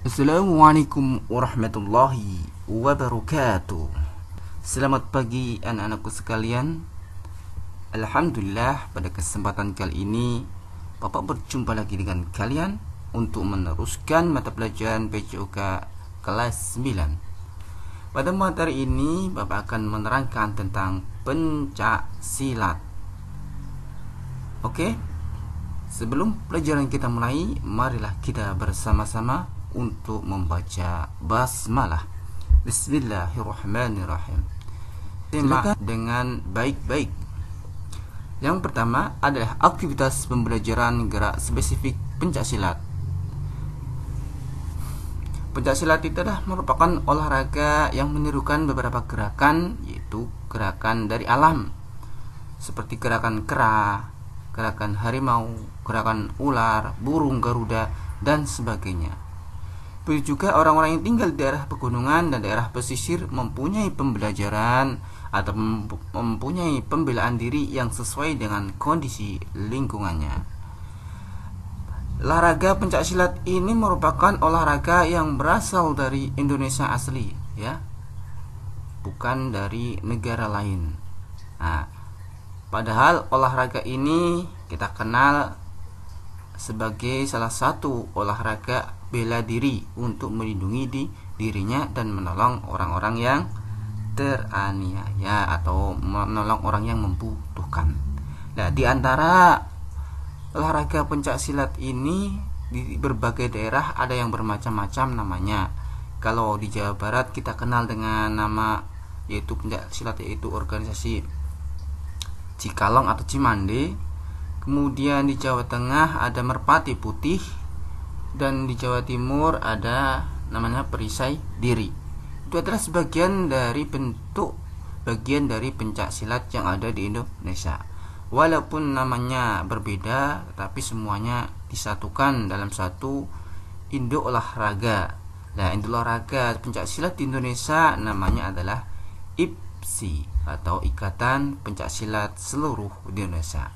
Assalamualaikum warahmatullahi wabarakatuh Selamat pagi anak-anakku sekalian Alhamdulillah pada kesempatan kali ini Bapak berjumpa lagi dengan kalian Untuk meneruskan mata pelajaran PJOK kelas 9 Pada materi ini Bapak akan menerangkan tentang pencak silat Oke Sebelum pelajaran kita mulai Marilah kita bersama-sama untuk membaca basmalah. Bismillahirrahmanirrahim. Simak dengan baik-baik. Yang pertama adalah aktivitas pembelajaran gerak spesifik pencaksilat. Pencaksilat itu adalah merupakan olahraga yang menirukan beberapa gerakan yaitu gerakan dari alam seperti gerakan kera, gerakan harimau, gerakan ular, burung garuda, dan sebagainya. Begitu juga orang-orang yang tinggal di daerah pegunungan dan daerah pesisir mempunyai pembelajaran atau mempunyai pembelaan diri yang sesuai dengan kondisi lingkungannya. Olahraga pencak silat ini merupakan olahraga yang berasal dari Indonesia asli, ya. Bukan dari negara lain. Nah, padahal olahraga ini kita kenal sebagai salah satu olahraga bela diri untuk melindungi di dirinya dan menolong orang-orang yang teraniaya atau menolong orang yang membutuhkan. Nah, di antara olahraga pencak silat ini di berbagai daerah ada yang bermacam-macam namanya. Kalau di Jawa Barat kita kenal dengan nama yaitu pencak silat yaitu organisasi Cikalong atau Cimande. Kemudian di Jawa Tengah ada Merpati Putih, dan di Jawa Timur ada namanya perisai diri. Itu adalah sebagian dari bentuk bagian dari pencak silat yang ada di Indonesia. Walaupun namanya berbeda, tapi semuanya disatukan dalam satu indo olahraga. Nah, induk olahraga pencak silat di Indonesia namanya adalah IPSI atau Ikatan Pencak Silat Seluruh Indonesia.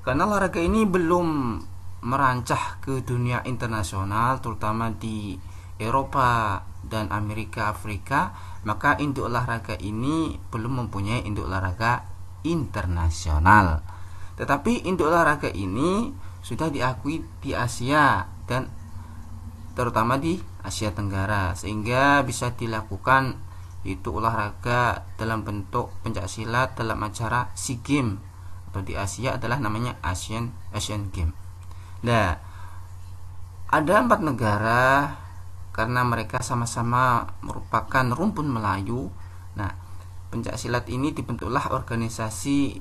Karena olahraga ini belum merancah ke dunia internasional terutama di Eropa dan Amerika Afrika maka induk olahraga ini belum mempunyai induk olahraga internasional tetapi induk olahraga ini sudah diakui di Asia dan terutama di Asia Tenggara sehingga bisa dilakukan itu olahraga dalam bentuk pencak pencaksilat dalam acara SEA Games atau di Asia adalah namanya Asian Asian Games Nah, ada empat negara karena mereka sama-sama merupakan rumpun Melayu. Nah, pencak silat ini dibentuklah organisasi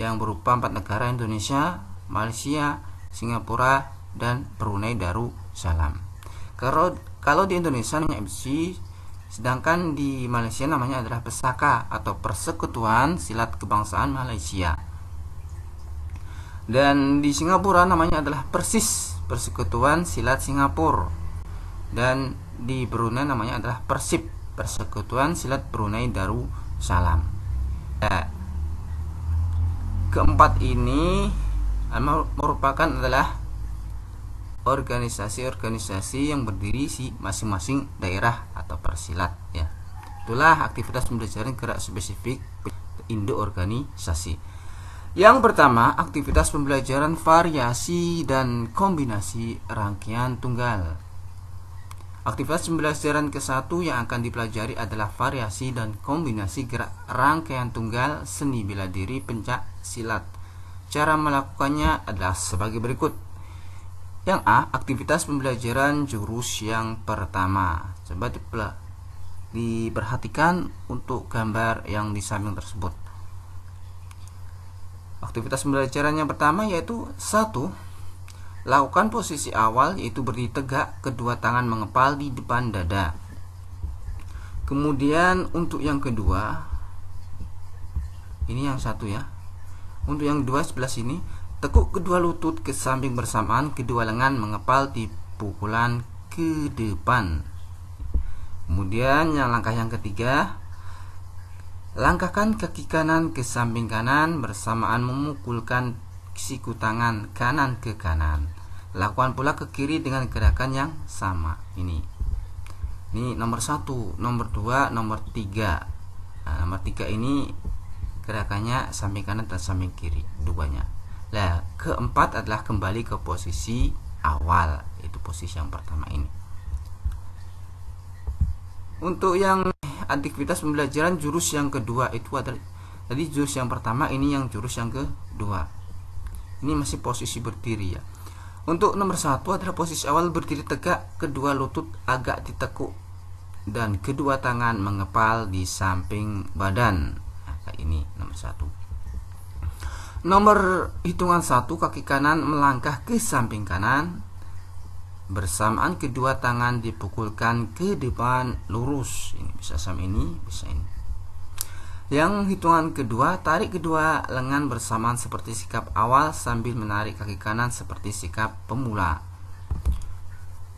yang berupa empat negara Indonesia, Malaysia, Singapura, dan Brunei Darussalam. Kalau kalau di Indonesia namanya MC, sedangkan di Malaysia namanya adalah Pesaka atau Persekutuan Silat Kebangsaan Malaysia. Dan di Singapura namanya adalah Persis Persekutuan Silat Singapura. Dan di Brunei namanya adalah Persib Persekutuan Silat Brunei Darussalam. ya. keempat ini merupakan adalah organisasi-organisasi yang berdiri si masing-masing daerah atau persilat ya. Itulah aktivitas pembelajaran gerak spesifik Indo organisasi. Yang pertama, aktivitas pembelajaran variasi dan kombinasi rangkaian tunggal. Aktivitas pembelajaran ke-1 yang akan dipelajari adalah variasi dan kombinasi gerak rangkaian tunggal seni bela diri pencak silat. Cara melakukannya adalah sebagai berikut. Yang A, aktivitas pembelajaran jurus yang pertama. Coba diperhatikan untuk gambar yang di samping tersebut. Aktivitas pembelajaran yang pertama yaitu satu, Lakukan posisi awal yaitu berdiri tegak, kedua tangan mengepal di depan dada. Kemudian untuk yang kedua, ini yang satu ya. Untuk yang dua sebelah sini, tekuk kedua lutut ke samping bersamaan, kedua lengan mengepal di pukulan ke depan. Kemudian yang langkah yang ketiga, Langkahkan kaki kanan ke samping kanan bersamaan memukulkan siku tangan kanan ke kanan. Lakukan pula ke kiri dengan gerakan yang sama. Ini. Ini nomor satu, nomor dua, nomor tiga. Nah, nomor tiga ini gerakannya samping kanan dan samping kiri duanya. Nah, keempat adalah kembali ke posisi awal, itu posisi yang pertama ini. Untuk yang aktivitas pembelajaran jurus yang kedua itu adalah tadi jurus yang pertama ini yang jurus yang kedua ini masih posisi berdiri ya untuk nomor satu adalah posisi awal berdiri tegak kedua lutut agak ditekuk dan kedua tangan mengepal di samping badan nah, ini nomor satu nomor hitungan satu kaki kanan melangkah ke samping kanan bersamaan kedua tangan dipukulkan ke depan lurus ini bisa sama ini bisa ini yang hitungan kedua tarik kedua lengan bersamaan seperti sikap awal sambil menarik kaki kanan seperti sikap pemula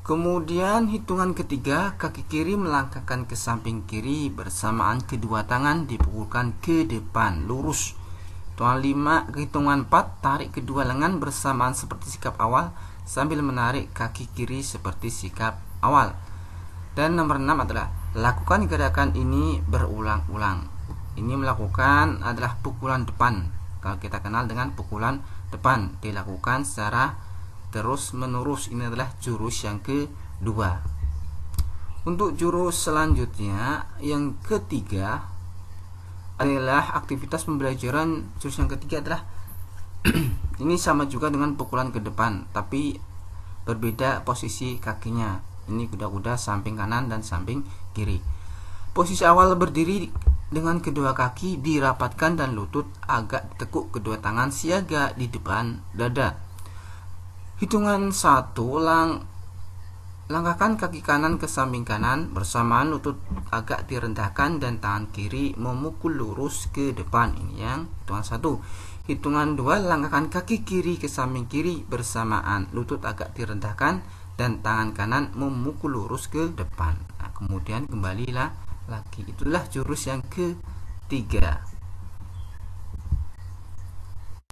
kemudian hitungan ketiga kaki kiri melangkahkan ke samping kiri bersamaan kedua tangan dipukulkan ke depan lurus hitungan 5 hitungan 4 tarik kedua lengan bersamaan seperti sikap awal sambil menarik kaki kiri seperti sikap awal. Dan nomor 6 adalah lakukan gerakan ini berulang-ulang. Ini melakukan adalah pukulan depan. Kalau kita kenal dengan pukulan depan dilakukan secara terus-menerus. Ini adalah jurus yang kedua. Untuk jurus selanjutnya yang ketiga adalah aktivitas pembelajaran jurus yang ketiga adalah ini sama juga dengan pukulan ke depan tapi berbeda posisi kakinya ini kuda-kuda samping kanan dan samping kiri posisi awal berdiri dengan kedua kaki dirapatkan dan lutut agak tekuk kedua tangan siaga di depan dada hitungan satu lang Langkahkan kaki kanan ke samping kanan bersamaan lutut agak direndahkan dan tangan kiri memukul lurus ke depan. Ini yang hitungan satu. Hitungan dua langkahkan kaki kiri ke samping kiri bersamaan lutut agak direndahkan dan tangan kanan memukul lurus ke depan. Nah, kemudian kembalilah lagi. Itulah jurus yang ketiga.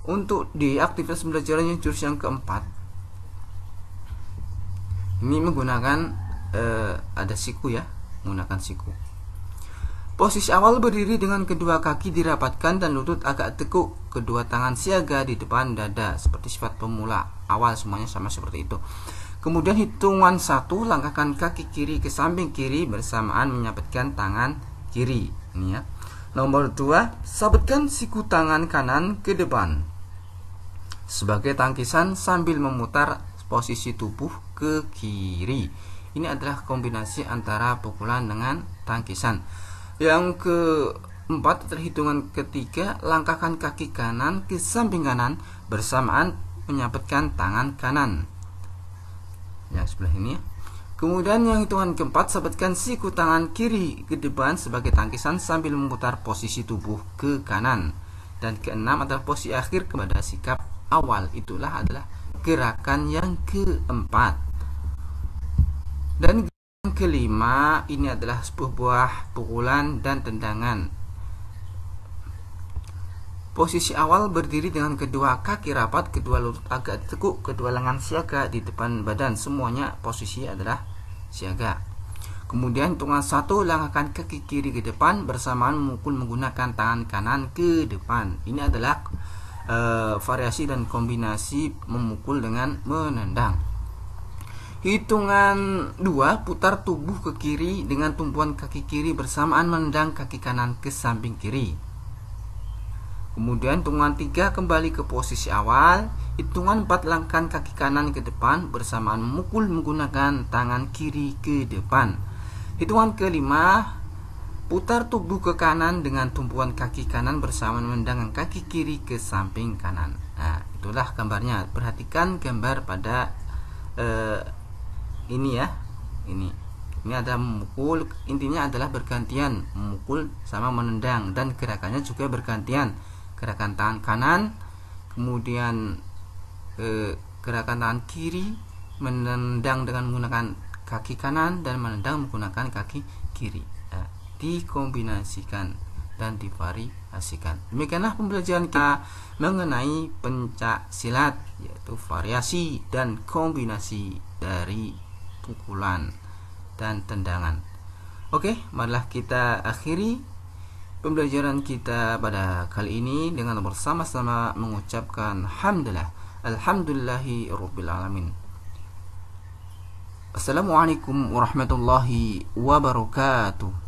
Untuk di aktivitas jalannya jurus yang keempat ini menggunakan eh, ada siku ya menggunakan siku posisi awal berdiri dengan kedua kaki dirapatkan dan lutut agak tekuk kedua tangan siaga di depan dada seperti sifat pemula awal semuanya sama seperti itu kemudian hitungan satu langkahkan kaki kiri ke samping kiri bersamaan menyabetkan tangan kiri ini ya Nomor dua, sabetkan siku tangan kanan ke depan. Sebagai tangkisan sambil memutar posisi tubuh ke kiri. Ini adalah kombinasi antara pukulan dengan tangkisan. Yang keempat, terhitungan ketiga, langkahkan kaki kanan ke samping kanan bersamaan menyabetkan tangan kanan. Ya, sebelah ini ya. Kemudian yang hitungan keempat, sabetkan siku tangan kiri ke depan sebagai tangkisan sambil memutar posisi tubuh ke kanan. Dan keenam adalah posisi akhir kepada sikap awal. Itulah adalah gerakan yang keempat dan gerakan kelima ini adalah sebuah buah pukulan dan tendangan posisi awal berdiri dengan kedua kaki rapat kedua lutut agak tekuk, kedua lengan siaga di depan badan semuanya posisi adalah siaga kemudian hitungan satu langkahkan kaki kiri ke depan bersamaan memukul menggunakan tangan kanan ke depan ini adalah e, variasi dan kombinasi memukul dengan menendang. Hitungan 2 putar tubuh ke kiri dengan tumpuan kaki kiri bersamaan menendang kaki kanan ke samping kiri. Kemudian hitungan 3 kembali ke posisi awal Hitungan 4 langkah kaki kanan ke depan bersamaan memukul menggunakan tangan kiri ke depan Hitungan kelima Putar tubuh ke kanan dengan tumpuan kaki kanan bersama mendangan kaki kiri ke samping kanan. Nah, itulah gambarnya. Perhatikan gambar pada eh, ini ya. Ini. Ini ada memukul, intinya adalah bergantian, memukul sama menendang dan gerakannya juga bergantian. Gerakan tangan kanan, kemudian eh, gerakan tangan kiri, menendang dengan menggunakan kaki kanan dan menendang menggunakan kaki kiri dikombinasikan dan divariasikan. Demikianlah pembelajaran kita mengenai pencak silat yaitu variasi dan kombinasi dari pukulan dan tendangan. Oke, marilah kita akhiri pembelajaran kita pada kali ini dengan bersama-sama mengucapkan alhamdulillah, alhamdulillahi rabbil alamin. Assalamualaikum warahmatullahi wabarakatuh.